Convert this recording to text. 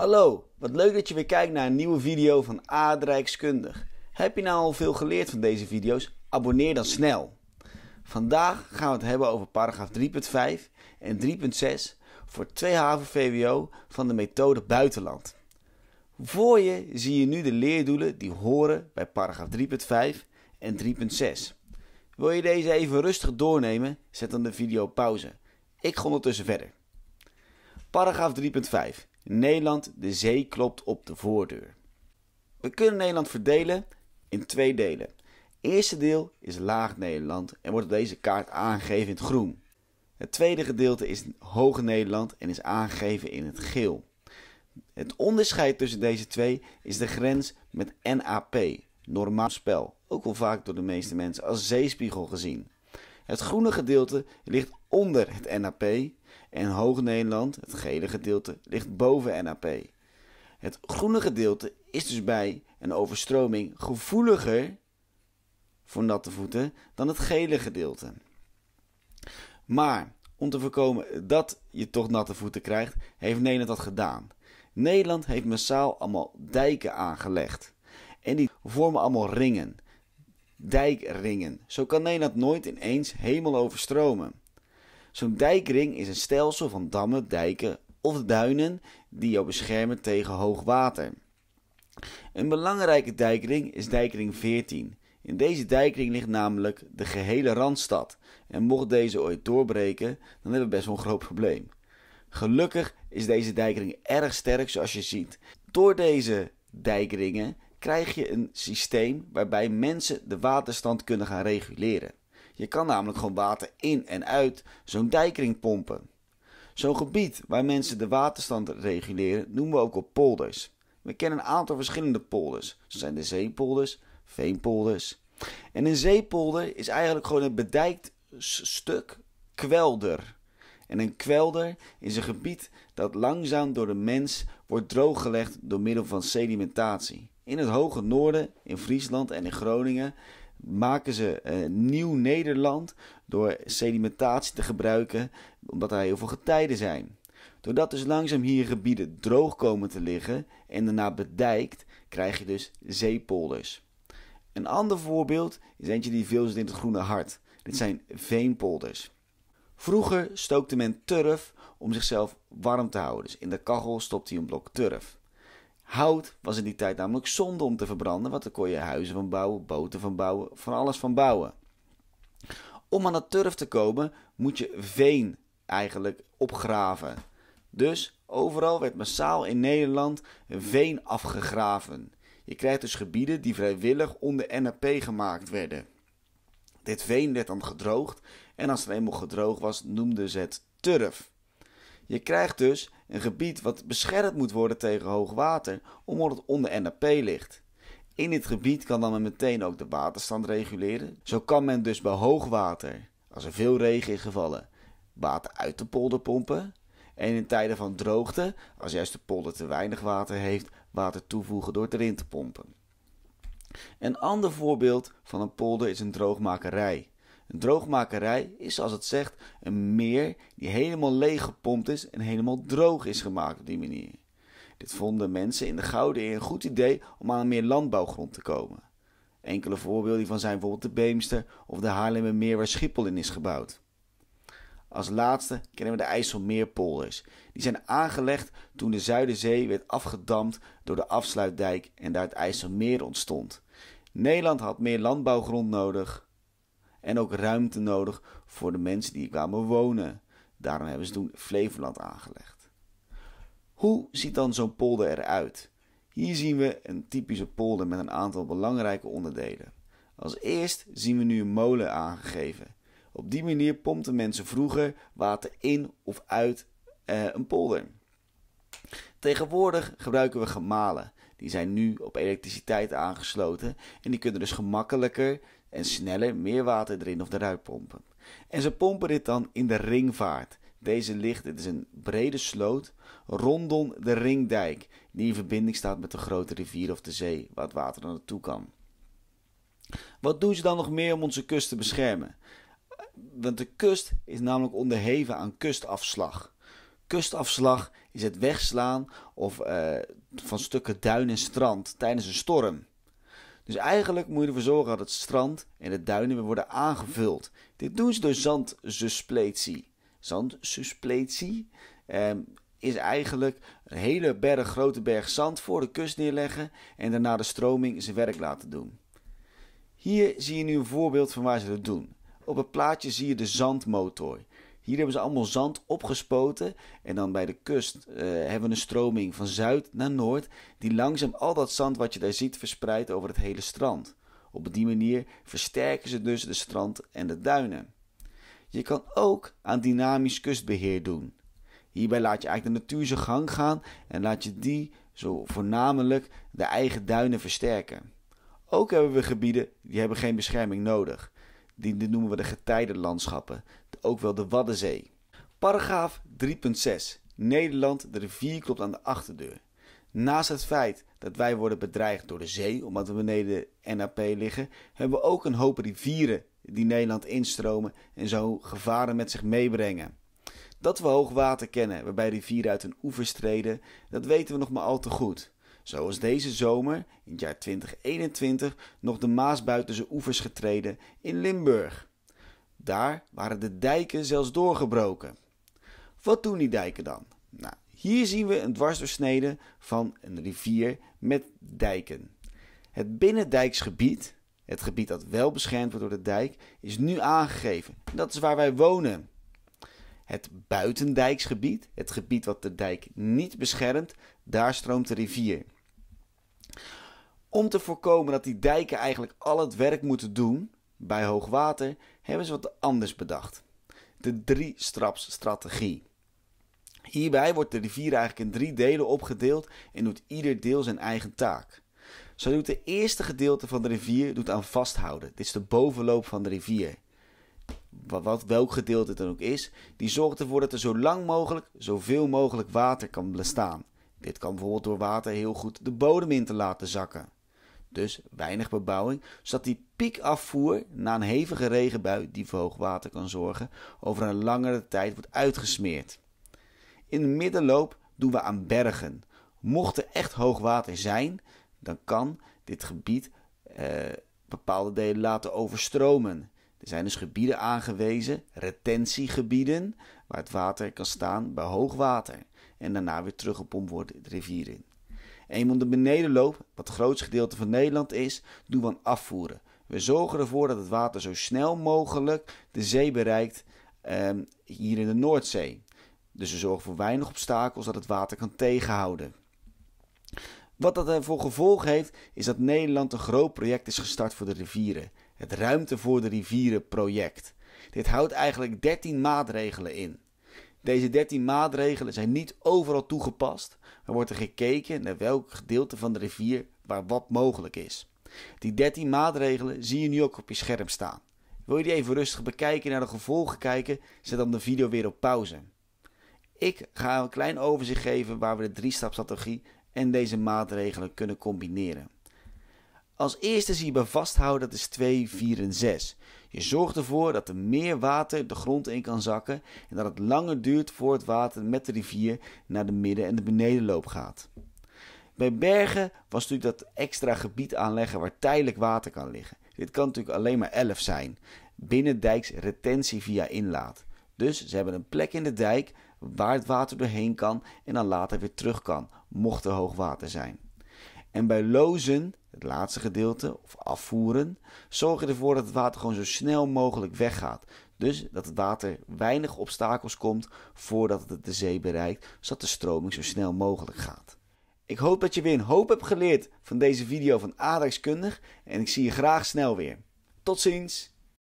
Hallo, wat leuk dat je weer kijkt naar een nieuwe video van Aardrijkskundig. Heb je nou al veel geleerd van deze video's? Abonneer dan snel. Vandaag gaan we het hebben over paragraaf 3.5 en 3.6 voor 2 haven VWO van de methode buitenland. Voor je zie je nu de leerdoelen die horen bij paragraaf 3.5 en 3.6. Wil je deze even rustig doornemen? Zet dan de video pauze. Ik ga ondertussen verder. Paragraaf 3.5. Nederland de zee klopt op de voordeur. We kunnen Nederland verdelen in twee delen. Het eerste deel is laag Nederland en wordt op deze kaart aangegeven in het groen. Het tweede gedeelte is hoog Nederland en is aangegeven in het geel. Het onderscheid tussen deze twee is de grens met NAP, normaal spel, ook wel vaak door de meeste mensen als zeespiegel gezien. Het groene gedeelte ligt onder het NAP en Hoog Nederland, het gele gedeelte, ligt boven NAP. Het groene gedeelte is dus bij een overstroming gevoeliger voor natte voeten dan het gele gedeelte. Maar om te voorkomen dat je toch natte voeten krijgt, heeft Nederland dat gedaan. Nederland heeft massaal allemaal dijken aangelegd. En die vormen allemaal ringen. Dijkringen. Zo kan Nederland nooit ineens hemel overstromen. Zo'n dijkring is een stelsel van dammen, dijken of duinen die jou beschermen tegen hoog water. Een belangrijke dijkring is dijkring 14. In deze dijkring ligt namelijk de gehele Randstad. En mocht deze ooit doorbreken, dan hebben we best wel een groot probleem. Gelukkig is deze dijkring erg sterk zoals je ziet. Door deze dijkringen krijg je een systeem waarbij mensen de waterstand kunnen gaan reguleren. Je kan namelijk gewoon water in en uit zo'n dijkring pompen. Zo'n gebied waar mensen de waterstand reguleren noemen we ook op polders. We kennen een aantal verschillende polders. Zo zijn de zeepolders, veenpolders. En een zeepolder is eigenlijk gewoon een bedijkt stuk kwelder. En een kwelder is een gebied dat langzaam door de mens wordt drooggelegd door middel van sedimentatie. In het hoge noorden, in Friesland en in Groningen, maken ze eh, nieuw Nederland door sedimentatie te gebruiken, omdat er heel veel getijden zijn. Doordat dus langzaam hier gebieden droog komen te liggen en daarna bedijkt, krijg je dus zeepolders. Een ander voorbeeld is eentje die veel zit in het groene hart. Dit zijn veenpolders. Vroeger stookte men turf om zichzelf warm te houden. Dus in de kachel stopte hij een blok turf. Hout was in die tijd namelijk zonde om te verbranden, want daar kon je huizen van bouwen, boten van bouwen, van alles van bouwen. Om aan het turf te komen moet je veen eigenlijk opgraven. Dus overal werd massaal in Nederland veen afgegraven. Je krijgt dus gebieden die vrijwillig onder NAP gemaakt werden. Dit veen werd dan gedroogd en als het eenmaal gedroogd was noemden ze het turf. Je krijgt dus een gebied wat beschermd moet worden tegen hoog water, omdat het onder NAP ligt. In dit gebied kan dan men meteen ook de waterstand reguleren. Zo kan men dus bij hoogwater, als er veel regen is gevallen, water uit de polder pompen. En in tijden van droogte, als juist de polder te weinig water heeft, water toevoegen door het erin te pompen. Een ander voorbeeld van een polder is een droogmakerij. Een droogmakerij is, zoals het zegt, een meer die helemaal leeg gepompt is en helemaal droog is gemaakt op die manier. Dit vonden mensen in de Gouden Eeuw een goed idee om aan meer landbouwgrond te komen. Enkele voorbeelden van zijn bijvoorbeeld de Beemster of de Haarlemmermeer waar Schiphol in is gebouwd. Als laatste kennen we de IJsselmeerpolders. Die zijn aangelegd toen de Zuiderzee werd afgedamd door de afsluitdijk en daar het IJsselmeer ontstond. Nederland had meer landbouwgrond nodig en ook ruimte nodig voor de mensen die kwamen wonen. Daarom hebben ze toen Flevoland aangelegd. Hoe ziet dan zo'n polder eruit? Hier zien we een typische polder met een aantal belangrijke onderdelen. Als eerst zien we nu een molen aangegeven. Op die manier pompten mensen vroeger water in of uit eh, een polder. Tegenwoordig gebruiken we gemalen. Die zijn nu op elektriciteit aangesloten en die kunnen dus gemakkelijker en sneller meer water erin of eruit pompen. En ze pompen dit dan in de ringvaart. Deze ligt, het is een brede sloot, rondom de ringdijk, die in verbinding staat met de grote rivier of de zee, waar het water dan naartoe kan. Wat doen ze dan nog meer om onze kust te beschermen? Want de kust is namelijk onderheven aan kustafslag. Kustafslag is het wegslaan of, eh, van stukken duin en strand tijdens een storm. Dus eigenlijk moet je ervoor zorgen dat het strand en de duinen weer worden aangevuld. Dit doen ze door zandsuspletie. Zandsuspletie ehm, is eigenlijk een hele berg, grote berg zand voor de kust neerleggen en daarna de stroming zijn werk laten doen. Hier zie je nu een voorbeeld van waar ze dat doen. Op het plaatje zie je de zandmotor. Hier hebben ze allemaal zand opgespoten. En dan bij de kust eh, hebben we een stroming van zuid naar noord. Die langzaam al dat zand wat je daar ziet verspreidt over het hele strand. Op die manier versterken ze dus de strand en de duinen. Je kan ook aan dynamisch kustbeheer doen. Hierbij laat je eigenlijk de natuur zijn gang gaan en laat je die zo voornamelijk de eigen duinen versterken. Ook hebben we gebieden die hebben geen bescherming nodig die, noemen we de getijdenlandschappen, ook wel de Waddenzee. Paragraaf 3.6. Nederland, de rivier klopt aan de achterdeur. Naast het feit dat wij worden bedreigd door de zee, omdat we beneden NAP liggen, hebben we ook een hoop rivieren die Nederland instromen en zo gevaren met zich meebrengen. Dat we hoogwater kennen, waarbij rivieren uit hun oevers treden, dat weten we nog maar al te goed. Zoals deze zomer, in het jaar 2021, nog de Maas buiten zijn oevers getreden in Limburg. Daar waren de dijken zelfs doorgebroken. Wat doen die dijken dan? Nou, hier zien we een dwarsdoorsnede van een rivier met dijken. Het binnendijksgebied, het gebied dat wel beschermd wordt door de dijk, is nu aangegeven. Dat is waar wij wonen. Het buitendijksgebied, het gebied wat de dijk niet beschermt, daar stroomt de rivier. Om te voorkomen dat die dijken eigenlijk al het werk moeten doen bij hoogwater, hebben ze wat anders bedacht. De drie-straps-strategie. Hierbij wordt de rivier eigenlijk in drie delen opgedeeld en doet ieder deel zijn eigen taak. Zo doet de eerste gedeelte van de rivier doet aan vasthouden. Dit is de bovenloop van de rivier wat welk gedeelte het dan ook is, die zorgt ervoor dat er zo lang mogelijk zoveel mogelijk water kan bestaan. Dit kan bijvoorbeeld door water heel goed de bodem in te laten zakken. Dus weinig bebouwing, zodat die piekafvoer na een hevige regenbui die voor hoogwater kan zorgen, over een langere tijd wordt uitgesmeerd. In de middenloop doen we aan bergen. Mocht er echt hoogwater zijn, dan kan dit gebied eh, bepaalde delen laten overstromen. Er zijn dus gebieden aangewezen, retentiegebieden, waar het water kan staan bij hoogwater en daarna weer teruggepompt wordt de rivier in. Eenmaal de benedenloop, wat het grootste gedeelte van Nederland is, doen we aan afvoeren. We zorgen ervoor dat het water zo snel mogelijk de zee bereikt ehm, hier in de Noordzee. Dus we zorgen voor weinig obstakels dat het water kan tegenhouden. Wat dat ervoor gevolg heeft, is dat Nederland een groot project is gestart voor de rivieren het Ruimte voor de Rivieren project. Dit houdt eigenlijk 13 maatregelen in. Deze 13 maatregelen zijn niet overal toegepast, maar wordt er gekeken naar welk gedeelte van de rivier waar wat mogelijk is. Die 13 maatregelen zie je nu ook op je scherm staan. Wil je die even rustig bekijken en naar de gevolgen kijken, zet dan de video weer op pauze. Ik ga een klein overzicht geven waar we de drie-stap strategie en deze maatregelen kunnen combineren. Als eerste zie je bij vasthouden dat is 2, 4 en 6. Je zorgt ervoor dat er meer water de grond in kan zakken en dat het langer duurt voor het water met de rivier naar de midden- en de benedenloop gaat. Bij bergen was natuurlijk dat extra gebied aanleggen waar tijdelijk water kan liggen. Dit kan natuurlijk alleen maar 11 zijn. Binnen dijks retentie via inlaat. Dus ze hebben een plek in de dijk waar het water doorheen kan en dan later weer terug kan, mocht er hoog water zijn. En bij lozen het laatste gedeelte, of afvoeren, zorg ervoor dat het water gewoon zo snel mogelijk weggaat. Dus dat het water weinig obstakels komt voordat het de zee bereikt, zodat de stroming zo snel mogelijk gaat. Ik hoop dat je weer een hoop hebt geleerd van deze video van aardrijkskundig en ik zie je graag snel weer. Tot ziens!